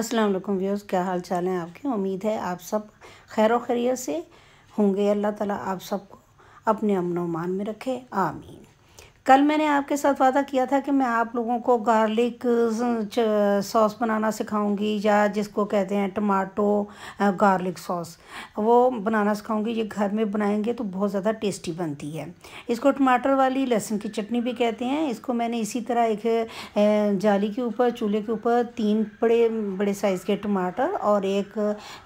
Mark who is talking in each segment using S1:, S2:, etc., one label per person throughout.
S1: अस्सलाम वालेकुम व्यूज़ क्या हाल चाल हैं आपके उम्मीद है आप सब खैर खैरियत से होंगे अल्लाह ताला आप सबको अपने अमन अमान में रखे आमीन कल मैंने आपके साथ वादा किया था कि मैं आप लोगों को गार्लिक सॉस बनाना सिखाऊंगी या जिसको कहते हैं टमाटो गार्लिक सॉस वो बनाना सिखाऊंगी ये घर में बनाएंगे तो बहुत ज़्यादा टेस्टी बनती है इसको टमाटर वाली लहसुन की चटनी भी कहते हैं इसको मैंने इसी तरह एक जाली के ऊपर चूल्हे के ऊपर तीन बड़े बड़े साइज़ के टमाटर और एक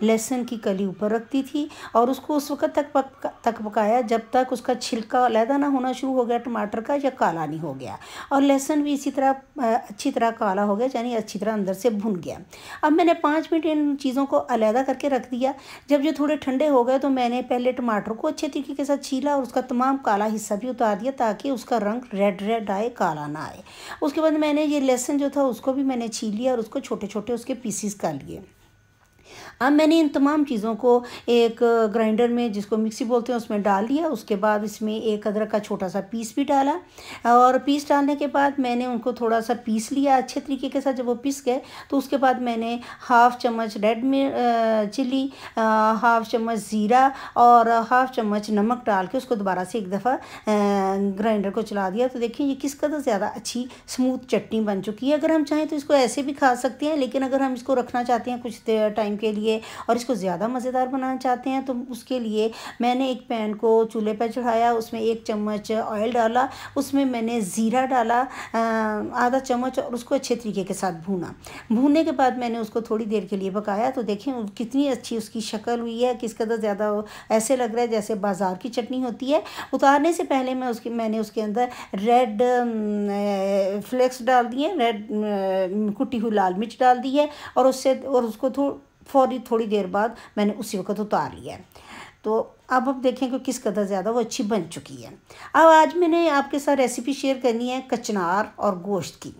S1: लहसुन की कली ऊपर रखती थी और उसको उस वक्त तक पक तक पकाया जब तक उसका छिलका लहदा ना होना शुरू हो गया टमाटर का या काला नहीं हो गया और लहसुन भी इसी तरह अच्छी तरह काला हो गया यानी अच्छी तरह अंदर से भुन गया अब मैंने पाँच मिनट इन चीज़ों को अलहदा करके रख दिया जब जो थोड़े ठंडे हो गए तो मैंने पहले टमाटर को अच्छे तरीके के साथ छीला और उसका तमाम काला हिस्सा भी उतार दिया ताकि उसका रंग रेड रेड आए काला ना आए उसके बाद मैंने ये लहसुन जो था उसको भी मैंने छीन लिया और उसको छोटे छोटे उसके पीसीस कर लिए अब मैंने इन तमाम चीज़ों को एक ग्राइंडर में जिसको मिक्सी बोलते हैं उसमें डाल दिया उसके बाद इसमें एक अदरक का छोटा सा पीस भी डाला और पीस डालने के बाद मैंने उनको थोड़ा सा पीस लिया अच्छे तरीके के साथ जब वो पीस गए तो उसके बाद मैंने हाफ़ चम्मच रेड चिल्ली हाफ़ चम्मच ज़ीरा और हाफ़ चम्मच नमक डाल के उसको दोबारा से एक दफ़ा ग्राइंडर को चला दिया तो देखिए ये किस कदर ज़्यादा अच्छी स्मूथ चटनी बन चुकी है अगर हम चाहें तो इसको ऐसे भी खा सकते हैं लेकिन अगर हम इसको रखना चाहते हैं कुछ टाइम के लिए और इसको ज़्यादा मज़ेदार बनाना चाहते हैं तो उसके लिए मैंने एक पैन को चूल्हे पर चढ़ाया उसमें एक चम्मच ऑयल डाला उसमें मैंने ज़ीरा डाला आधा चम्मच और उसको अच्छे तरीके के साथ भूना भूनने के बाद मैंने उसको थोड़ी देर के लिए पकाया तो देखें कितनी अच्छी उसकी शक्ल हुई है किस कदर तो ज़्यादा ऐसे लग रहा है जैसे बाज़ार की चटनी होती है उतारने से पहले मैं उसकी मैंने उसके अंदर रेड फ्लेक्स डाल दिए रेड कुटी हुई लाल मिर्च डाल दी है और उससे और उसको थोड़ा फौरी थोड़ी देर बाद मैंने उसी वक्त उतार लिया है तो अब आप देखें कि किस कदर ज़्यादा वो अच्छी बन चुकी है अब आज मैंने आपके साथ रेसिपी शेयर करनी है कचनार और गोश्त की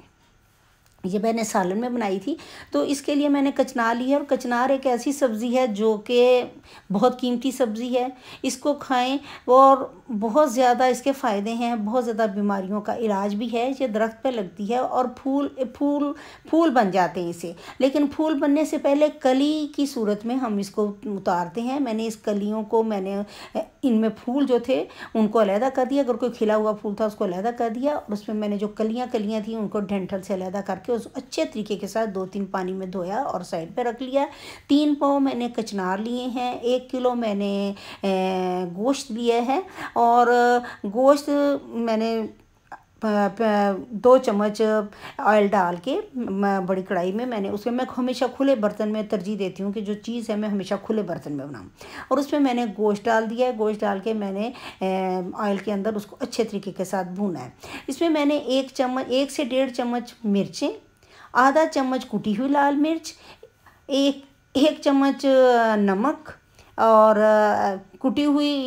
S1: ये मैंने सालन में बनाई थी तो इसके लिए मैंने कचनार ली है और कचनार एक ऐसी सब्ज़ी है जो कि बहुत कीमती सब्ज़ी है इसको खाएं और बहुत ज़्यादा इसके फ़ायदे हैं बहुत ज़्यादा बीमारियों का इलाज भी है ये दरख्त पे लगती है और फूल फूल फूल बन जाते हैं इसे लेकिन फूल बनने से पहले कली की सूरत में हम इसको उतारते हैं मैंने इस कलियों को मैंने इनमें फूल जो थे उनको अलहदा कर दिया अगर कोई खिला हुआ फूल था उसको अलहदा कर दिया और उसमें मैंने जो कलियाँ कलियाँ थी उनको डेंटल से अलहदा करके उस अच्छे तरीके के साथ दो तीन पानी में धोया और साइड पर रख लिया तीन पाव मैंने कचनार लिए हैं एक किलो मैंने गोश्त लिया है और गोश्त मैंने दो चम्मच ऑयल डाल के बड़ी कढ़ाई में मैंने उसमें मैं हमेशा खुले बर्तन में तरजीह देती हूँ कि जो चीज़ है मैं हमेशा खुले बर्तन में बनाऊँ और उसमें मैंने गोश्त डाल दिया है गोश्त डाल के मैंने ऑयल के अंदर उसको अच्छे तरीके के साथ भूना है इसमें मैंने एक चम्मच एक से डेढ़ चम्मच मिर्चें आधा चम्मच कूटी हुई लाल मिर्च एक एक चम्मच नमक और कुटी हुई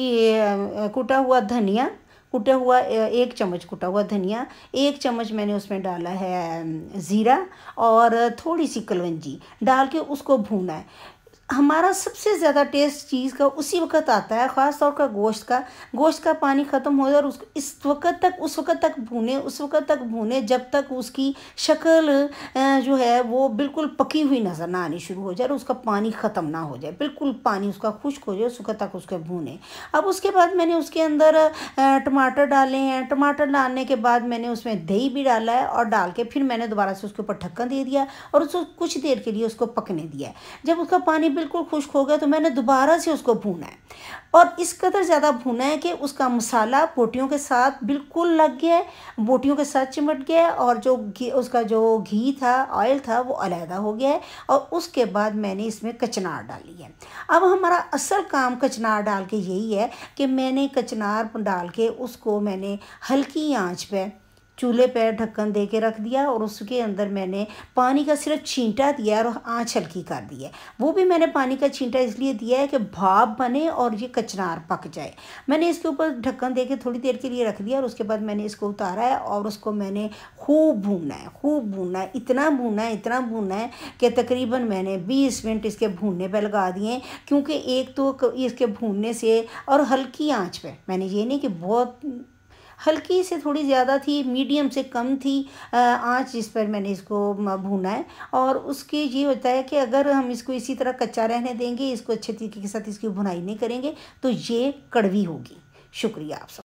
S1: कुटा हुआ धनिया कुटा हुआ एक चम्मच कुटा हुआ धनिया एक चम्मच मैंने उसमें डाला है ज़ीरा और थोड़ी सी कलवंजी डाल के उसको भूना है हमारा सबसे ज़्यादा टेस्ट चीज़ का उसी वक्त आता है ख़ास तौर का गोश्त का गोश्त का पानी ख़त्म हो जाए और उस इस वक्त तक उस वक्त तक भूने उस वक्त तक भूने जब तक उसकी शक्ल जो है वो बिल्कुल पकी हुई नज़र ना आनी शुरू हो जाए और उसका पानी ख़त्म ना हो जाए बिल्कुल पानी उसका खुश्क हो जाए उस वक्त तक उसके भूने अब उसके बाद मैंने उसके अंदर टमाटर डाले हैं टमाटर डालने के बाद मैंने उसमें दही भी डाला है और डाल के फिर मैंने दोबारा से उसके ऊपर ढक्कन दे दिया और उसको कुछ देर के लिए उसको पकने दिया जब उसका पानी बिल्कुल खुश्क हो गया तो मैंने दोबारा से उसको भूना है और इस कदर ज़्यादा भूना है कि उसका मसाला बोटियों के साथ बिल्कुल लग गया है बोटियों के साथ चिमट गया है और जो घी उसका जो घी था ऑयल था वो अलहदा हो गया है और उसके बाद मैंने इसमें कचनार डाली है अब हमारा असल काम कचनार डाल के यही है कि मैंने कचनार डाल के उसको मैंने हल्की आँच पर चूल्हे पर ढक्कन दे के रख दिया और उसके अंदर मैंने पानी का सिर्फ छींटा दिया और आँच हल्की कर दी है वो भी मैंने पानी का छींटा इसलिए दिया है कि भाप बने और ये कचनार पक जाए मैंने इसके ऊपर ढक्कन दे के थोड़ी देर के लिए रख दिया और उसके बाद मैंने इसको उतारा है और उसको मैंने खूब भूनना है खूब भूनना है इतना भूनना है इतना भूनना है कि तकरीबन मैंने बीस मिनट इसके भूनने पर लगा दिए क्योंकि एक तो इसके भूनने से और हल्की आँच पर मैंने ये नहीं कि बहुत हल्की से थोड़ी ज़्यादा थी मीडियम से कम थी आँच जिस पर मैंने इसको भूना है और उसके ये होता है कि अगर हम इसको इसी तरह कच्चा रहने देंगे इसको अच्छे तरीके के साथ इसकी भुनाई नहीं करेंगे तो ये कड़वी होगी शुक्रिया आप सब